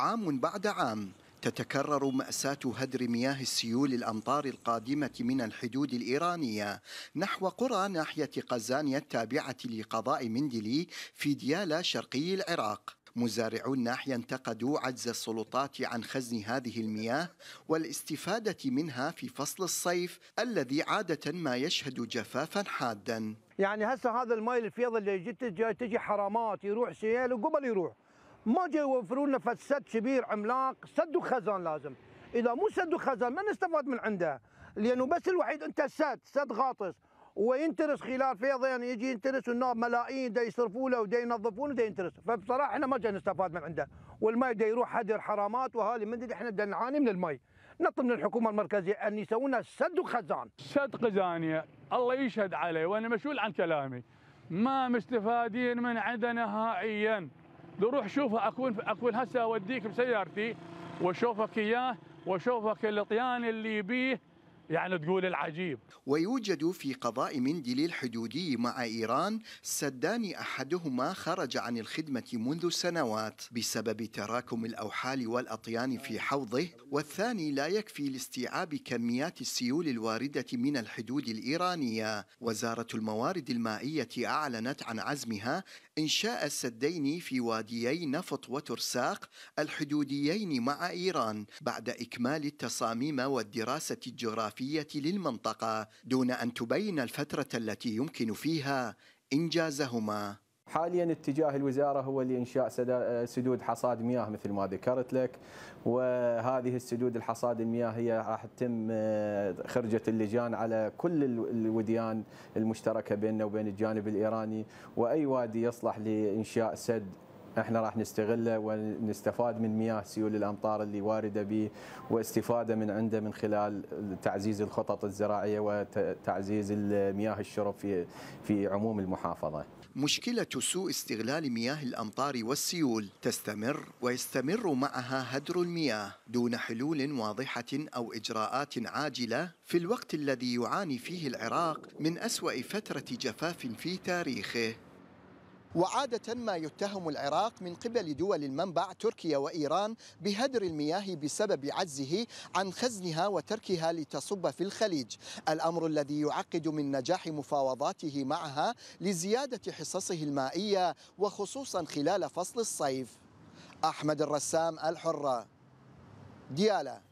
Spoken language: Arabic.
عام بعد عام تتكرر مأساة هدر مياه السيول الأمطار القادمة من الحدود الإيرانية نحو قرى ناحية قزانيا التابعة لقضاء مندلي في ديالا شرقي العراق مزارعو الناحية انتقدوا عجز السلطات عن خزن هذه المياه والاستفادة منها في فصل الصيف الذي عادة ما يشهد جفافا حادا يعني هسه هذا الماي الفيض اللي جت تجي حرامات يروح سيل وقبل يروح ما جاي يوفروا لنا فد سد كبير عملاق سد وخزان لازم اذا مو سد وخزان ما نستفاد من عنده لانه بس الوحيد انت سد سد غاطس وينترس خلال فيضان يجي ينترس والناس ملايين دا يصرفوا له ودا ينظفونه ودا ينترس فبصراحه احنا ما جاي نستفاد من عنده والماء دا يروح حدر حرامات وهالي من احنا دا نعاني من الماء نطلب من الحكومه المركزيه ان يسوون سد وخزان سد خزانيه الله يشهد عليه وانا مسؤول عن كلامي ما مستفادين من عندنا نهائيا روح شوفها اكون اكون هسه اوديك بسيارتي واشوفك اياه واشوفك الاطيان اللي بيه يعني تقول العجيب ويوجد في قضاء مندل الحدودي مع إيران سدان أحدهما خرج عن الخدمة منذ سنوات بسبب تراكم الأوحال والأطيان في حوضه والثاني لا يكفي لاستيعاب كميات السيول الواردة من الحدود الإيرانية وزارة الموارد المائية أعلنت عن عزمها إنشاء السدين في واديي نفط وترساق الحدوديين مع إيران بعد إكمال التصاميم والدراسة الجغرافية الجغرافية للمنطقة دون أن تبين الفترة التي يمكن فيها إنجازهما حاليا اتجاه الوزاره هو لانشاء سدود حصاد مياه مثل ما ذكرت لك وهذه السدود الحصاد المياه هي راح تتم آه، خرجه اللجان على كل الوديان المشتركه بيننا وبين الجانب الايراني واي وادي يصلح لانشاء سد احنا راح نستغله ونستفاد من مياه سيول الامطار اللي وارده به واستفاده من عنده من خلال تعزيز الخطط الزراعيه وتعزيز مياه الشرب في في عموم المحافظه. مشكله سوء استغلال مياه الامطار والسيول تستمر ويستمر معها هدر المياه دون حلول واضحه او اجراءات عاجله في الوقت الذي يعاني فيه العراق من اسوا فتره جفاف في تاريخه. وعادة ما يتهم العراق من قبل دول المنبع تركيا وإيران بهدر المياه بسبب عجزه عن خزنها وتركها لتصب في الخليج الأمر الذي يعقد من نجاح مفاوضاته معها لزيادة حصصه المائية وخصوصا خلال فصل الصيف أحمد الرسام الحرة ديالا